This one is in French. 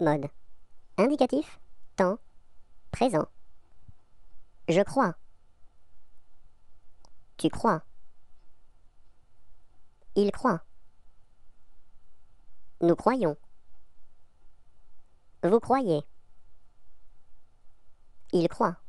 mode. Indicatif, temps, présent. Je crois. Tu crois. Il croit. Nous croyons. Vous croyez. Il croit.